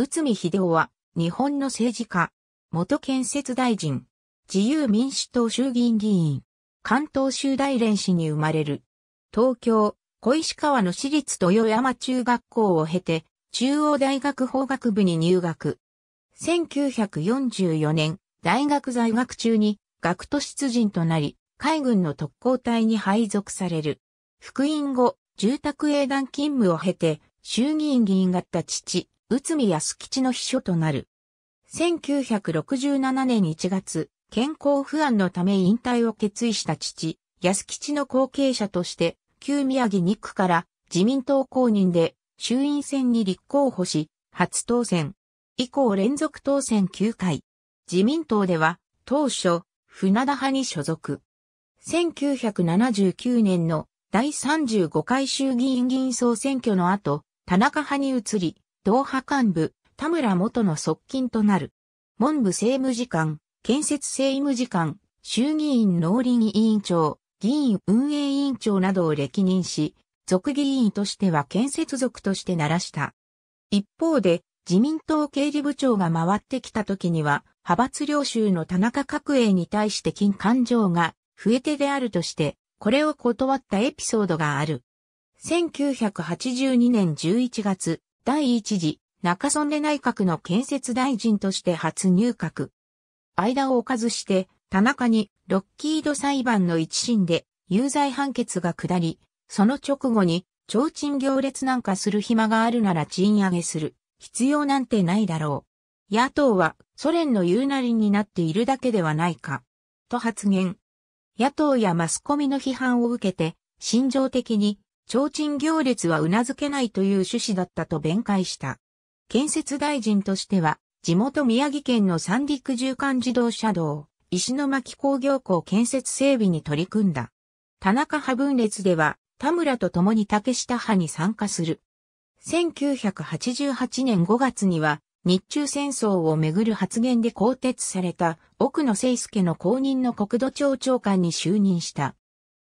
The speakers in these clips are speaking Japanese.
内海秀夫は、日本の政治家、元建設大臣、自由民主党衆議院議員、関東州大連市に生まれる。東京、小石川の私立豊山中学校を経て、中央大学法学部に入学。1944年、大学在学中に、学徒出陣となり、海軍の特攻隊に配属される。復員後、住宅営団勤務を経て、衆議院議員だった父、内海康吉の秘書となる。1967年1月、健康不安のため引退を決意した父、安吉の後継者として、旧宮城2区から自民党公認で衆院選に立候補し、初当選。以降連続当選9回。自民党では、当初、船田派に所属。1979年の第35回衆議院議員総選挙の後、田中派に移り、党派幹部、田村元の側近となる。文部政務次官、建設政務次官、衆議院農林委員長、議員運営委員長などを歴任し、族議員としては建設族として鳴らした。一方で、自民党経理部長が回ってきた時には、派閥領収の田中角栄に対して金感情が増えてであるとして、これを断ったエピソードがある。1982年11月、第一次中曽根内閣の建設大臣として初入閣。間を置かずして、田中にロッキード裁判の一審で有罪判決が下り、その直後に、提灯行列なんかする暇があるなら賃上げする、必要なんてないだろう。野党はソ連の言うなりになっているだけではないか。と発言。野党やマスコミの批判を受けて、心情的に提灯行列は頷けないという趣旨だったと弁解した。建設大臣としては、地元宮城県の三陸縦貫自動車道、石巻工業港建設整備に取り組んだ。田中派分裂では、田村と共に竹下派に参加する。1988年5月には、日中戦争をめぐる発言で更迭された奥野聖介の後任の国土庁長官に就任した。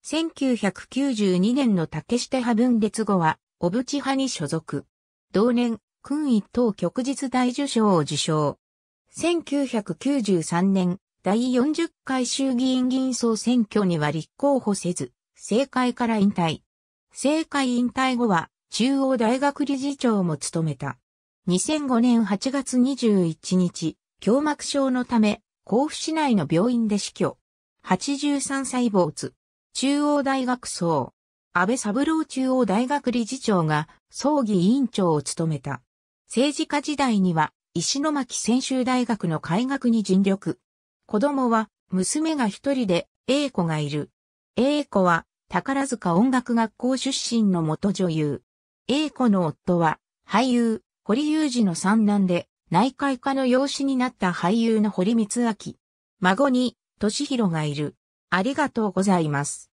1992年の竹下派分裂後は、小渕派に所属。同年、君一等旭日大受賞を受賞。1993年、第40回衆議院議員総選挙には立候補せず、政界から引退。政界引退後は、中央大学理事長も務めた。2005年8月21日、胸膜症のため、甲府市内の病院で死去。83歳坊主。中央大学総、安倍三郎中央大学理事長が葬儀委員長を務めた。政治家時代には石巻専修大学の開学に尽力。子供は娘が一人で英子がいる。英子は宝塚音楽学校出身の元女優。英子の夫は俳優、堀裕二の三男で内科医科の養子になった俳優の堀光明。孫に、敏弘がいる。ありがとうございます。